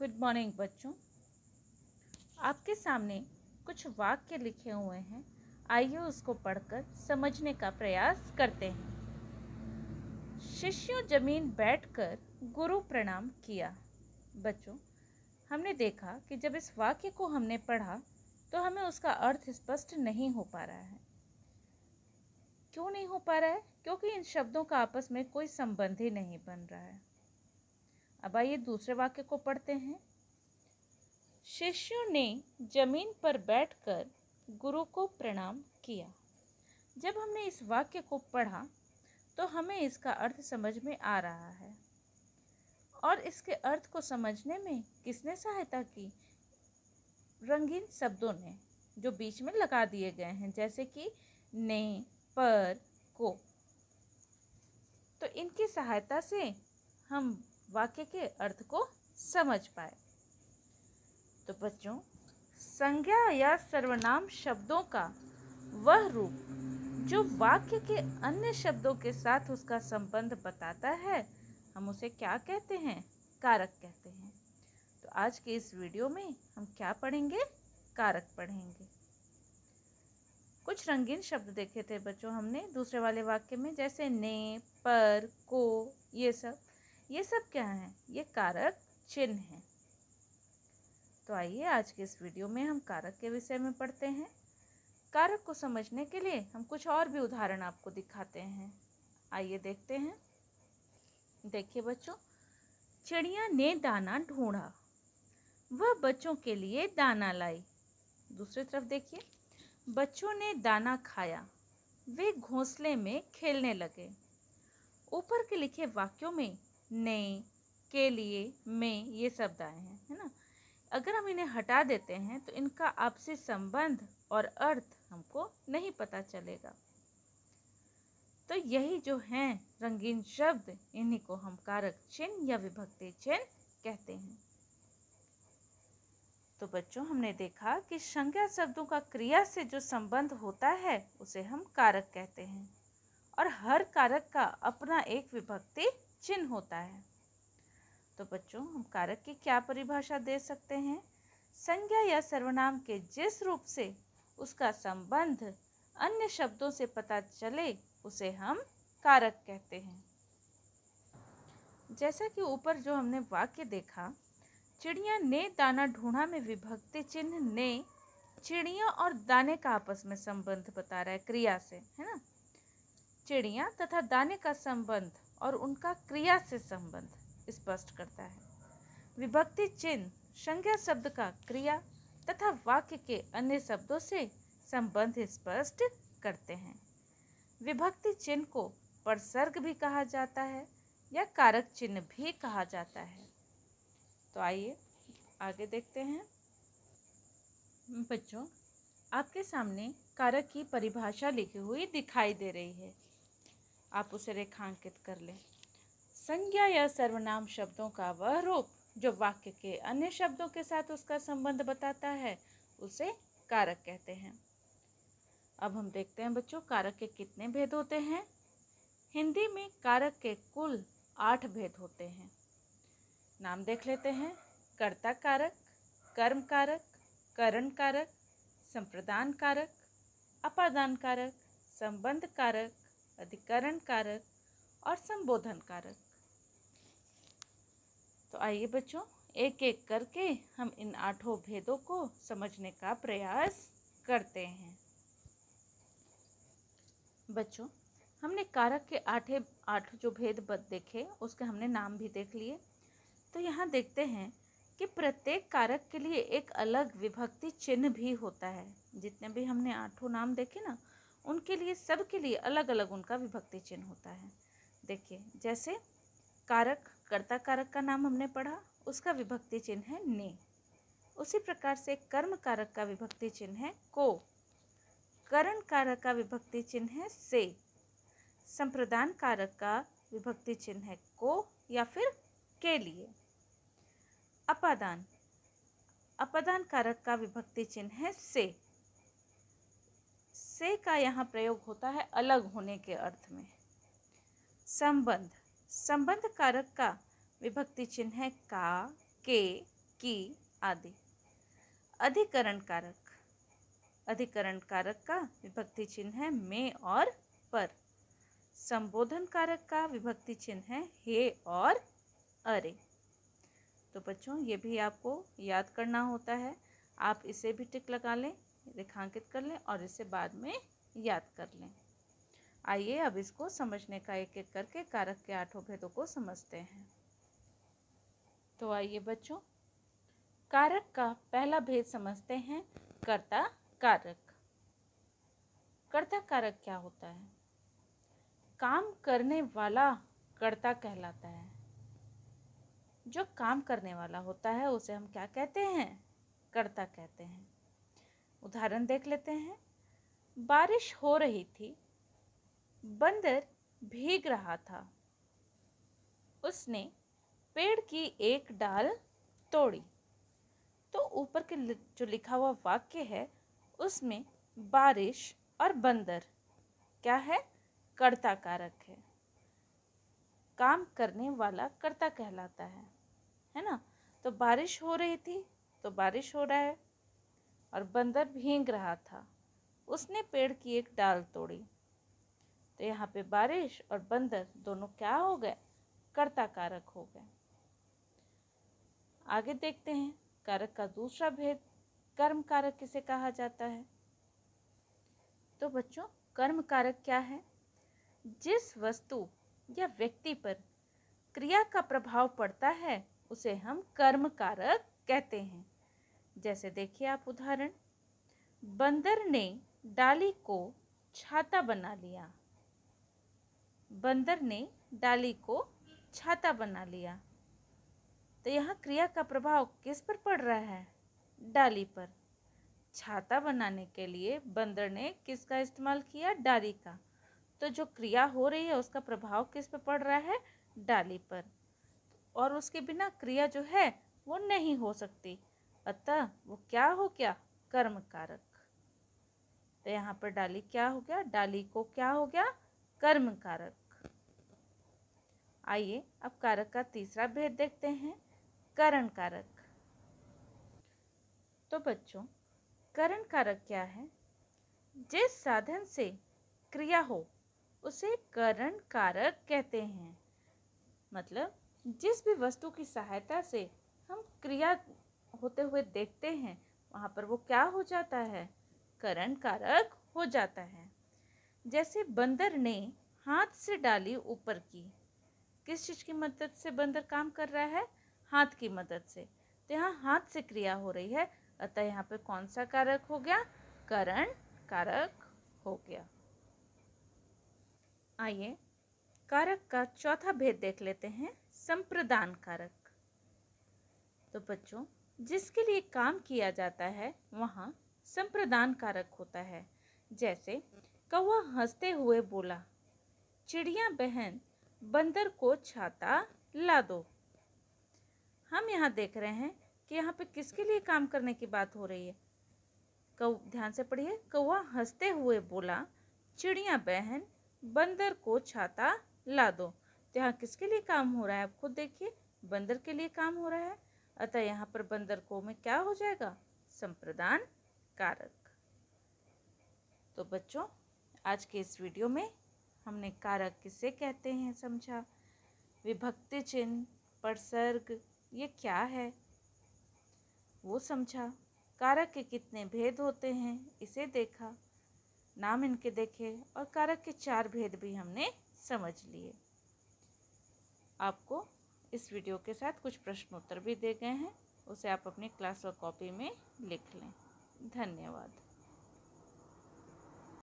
good morning बच्चों आपके सामने कुछ वाक्य लिखे हुए हैं आइए उसको पढ़कर समझने का प्रयास करते हैं शिष्यों जमीन बैठकर गुरु प्रणाम किया बच्चों हमने देखा कि जब इस वाक्य को हमने पढ़ा तो हमें उसका अर्थ स्पष्ट नहीं हो पा रहा है क्यों नहीं हो पा रहा है क्योंकि इन शब्दों का आपस में कोई संबंध ही नहीं बन रहा है अब आइए दूसरे वाक्य को पढ़ते हैं शिष्यों ने जमीन पर बैठकर गुरु को प्रणाम किया जब हमने इस वाक्य को पढ़ा तो हमें इसका अर्थ समझ में आ रहा है और इसके अर्थ को समझने में किसने सहायता की रंगीन शब्दों ने जो बीच में लगा दिए गए हैं जैसे कि ने पर को तो इनकी सहायता से हम वाक्य के अर्थ को समझ पाए तो बच्चों संज्ञा या सर्वनाम शब्दों का वह रूप जो वाक्य के अन्य शब्दों के साथ उसका संबंध बताता है हम उसे क्या कहते हैं कारक कहते हैं तो आज के इस वीडियो में हम क्या पढ़ेंगे कारक पढ़ेंगे कुछ रंगीन शब्द देखे थे बच्चों हमने दूसरे वाले वाक्य में जैसे ने पर को ये सब ये सब क्या हैं ये कारक चिन्ह हैं तो आइए आज के इस वीडियो में हम कारक के विषय में पढ़ते हैं कारक को समझने के लिए हम कुछ और भी उदाहरण आपको दिखाते हैं आइए देखते हैं देखिए बच्चों चिड़िया ने दाना ढूंढा वह बच्चों के लिए दाना लाई दूसरी तरफ देखिए बच्चों ने दाना खाया वे घोंसले में खेलने लगे ऊपर के लिखे वाक्यों में ने के लिए में ये शब्द आए हैं है ना अगर हम इन्हें हटा देते हैं तो इनका आपसे संबंध और अर्थ हमको नहीं पता चलेगा तो यही जो हैं रंगीन शब्द इन्हीं को हम कारक चिन्ह या विभक्ति चिन्ह कहते हैं तो बच्चों हमने देखा कि संज्ञा शब्दों का क्रिया से जो संबंध होता है उसे हम कारक कहते हैं और हर कारक का अपना एक विभक्ति चिन्ह होता है तो बच्चों हम कारक की क्या परिभाषा दे सकते हैं संज्ञा या सर्वनाम के जिस रूप से उसका संबंध अन्य शब्दों से पता चले उसे हम कारक कहते हैं जैसा कि ऊपर जो हमने वाक्य देखा चिड़िया ने दाना ढूंढा में विभक्ति चिन्ह ने चिड़िया और दाने का आपस में संबंध बता रहा है क्रिया से है ना चिड़िया तथा दाने का संबंध और उनका क्रिया से संबंध स्पष्ट करता है विभक्ति चिन्ह संज्ञा शब्द का क्रिया तथा वाक्य के अन्य शब्दों से संबंध स्पष्ट करते हैं विभक्ति चिन्ह को परसर्ग भी कहा जाता है या कारक चिन्ह भी कहा जाता है तो आइए आगे देखते हैं बच्चों आपके सामने कारक की परिभाषा लिखी हुई दिखाई दे रही है आप उसे रेखांकित कर लें संज्ञा या सर्वनाम शब्दों का वह रूप जो वाक्य के अन्य शब्दों के साथ उसका संबंध बताता है उसे कारक कहते हैं अब हम देखते हैं बच्चों कारक के कितने भेद होते हैं हिंदी में कारक के कुल आठ भेद होते हैं नाम देख लेते हैं कर्ता कारक कर्म कारक करण कारक संप्रदान कारक अपादान कारक संबंध कारक अधिकरण कारक और संबोधन कारक तो आइए बच्चों एक एक करके हम इन आठों भेदों को समझने का प्रयास करते हैं बच्चों हमने कारक के आठे आठ जो भेद देखे उसके हमने नाम भी देख लिए तो यहाँ देखते हैं कि प्रत्येक कारक के लिए एक अलग विभक्ति चिन्ह भी होता है जितने भी हमने आठों नाम देखे ना उनके लिए सबके लिए अलग अलग उनका विभक्ति चिन्ह होता है देखिए जैसे कारक कर्ता कारक का नाम हमने पढ़ा उसका विभक्ति चिन्ह है ने उसी प्रकार से कर्म कारक का विभक्ति चिन्ह है को करण कारक का विभक्ति चिन्ह है से संप्रदान कारक का विभक्ति चिन्ह है को या फिर के लिए अपादान अपादान कारक का विभक्ति चिन्ह है से से का यहाँ प्रयोग होता है अलग होने के अर्थ में संबंध संबंध कारक का विभक्ति चिन्ह है का के की आदि अधिकरण कारक अधिकरण कारक का विभक्ति चिन्ह है में और पर संबोधन कारक का विभक्ति चिन्ह है हे और अरे तो बच्चों ये भी आपको याद करना होता है आप इसे भी टिक लगा लें रेखांकित कर लें और इसे बाद में याद कर लें आइए अब इसको समझने का एक एक करके कारक के आठों भेदों को समझते हैं तो आइए बच्चों कारक का पहला भेद समझते हैं कर्ता कारक कर्ता कारक क्या होता है काम करने वाला कर्ता कहलाता है जो काम करने वाला होता है उसे हम क्या कहते हैं कर्ता कहते हैं उदाहरण देख लेते हैं बारिश हो रही थी बंदर भीग रहा था उसने पेड़ की एक डाल तोड़ी तो ऊपर के जो लिखा हुआ वाक्य है उसमें बारिश और बंदर क्या है कर्ता कारक है काम करने वाला कर्ता कहलाता है है ना तो बारिश हो रही थी तो बारिश हो रहा है और बंदर भींग रहा था उसने पेड़ की एक डाल तोड़ी तो यहाँ पे बारिश और बंदर दोनों क्या हो गए कर्ता कारक हो गए आगे देखते हैं कारक का दूसरा भेद कर्म कारक किसे कहा जाता है तो बच्चों कर्म कारक क्या है जिस वस्तु या व्यक्ति पर क्रिया का प्रभाव पड़ता है उसे हम कर्म कारक कहते हैं जैसे देखिए आप उदाहरण बंदर ने डाली को छाता बना लिया बंदर ने डाली को छाता बना लिया तो यहाँ क्रिया का प्रभाव किस पर पड़ रहा है डाली पर छाता बनाने के लिए बंदर ने किसका इस्तेमाल किया डाली का तो जो क्रिया हो रही है उसका प्रभाव किस पर पड़ रहा है डाली पर और उसके बिना क्रिया जो है वो नहीं हो सकती अतः वो क्या हो गया कर्म कारक तो यहाँ पर डाली क्या हो गया डाली को क्या हो गया कर्म कारक आइए अब कारक का तीसरा भेद देखते हैं करण कारक तो बच्चों करण कारक क्या है जिस साधन से क्रिया हो उसे करण कारक कहते हैं मतलब जिस भी वस्तु की सहायता से हम क्रिया होते हुए देखते हैं वहाँ पर वो क्या हो जाता है करण कारक हो जाता है जैसे बंदर ने हाथ से डाली ऊपर की किस चीज़ की मदद से बंदर काम कर रहा है हाथ की मदद से तो यहाँ हाथ से क्रिया हो रही है अतः यहाँ पर कौन सा कारक हो गया करण कारक हो गया आइए कारक का चौथा भेद देख लेते हैं संप्रदान कारक तो बच्चों जिसके लिए काम किया जाता है वहाँ संप्रदान कारक होता है जैसे कौआ हंसते हुए बोला चिड़िया बहन बंदर को छाता ला दो हम यहाँ देख रहे हैं कि यहाँ पे किसके लिए काम करने की बात हो रही है कौ ध्यान से पढ़िए कौआ हंसते हुए बोला चिड़िया बहन बंदर को छाता ला दो तो यहाँ किसके लिए काम हो रहा है आप खुद देखिए बंदर के लिए काम हो रहा है अतः यहाँ पर बंदर को में क्या हो जाएगा संप्रदान कारक तो बच्चों आज के इस वीडियो में हमने कारक किसे कहते हैं समझा विभक्ति चिन्ह परसर्ग ये क्या है वो समझा कारक के कितने भेद होते हैं इसे देखा नाम इनके देखे और कारक के चार भेद भी हमने समझ लिए आपको इस वीडियो के साथ कुछ प्रश्न उत्तर भी दे गए हैं उसे आप अपनी क्लास और कॉपी में लिख लें धन्यवाद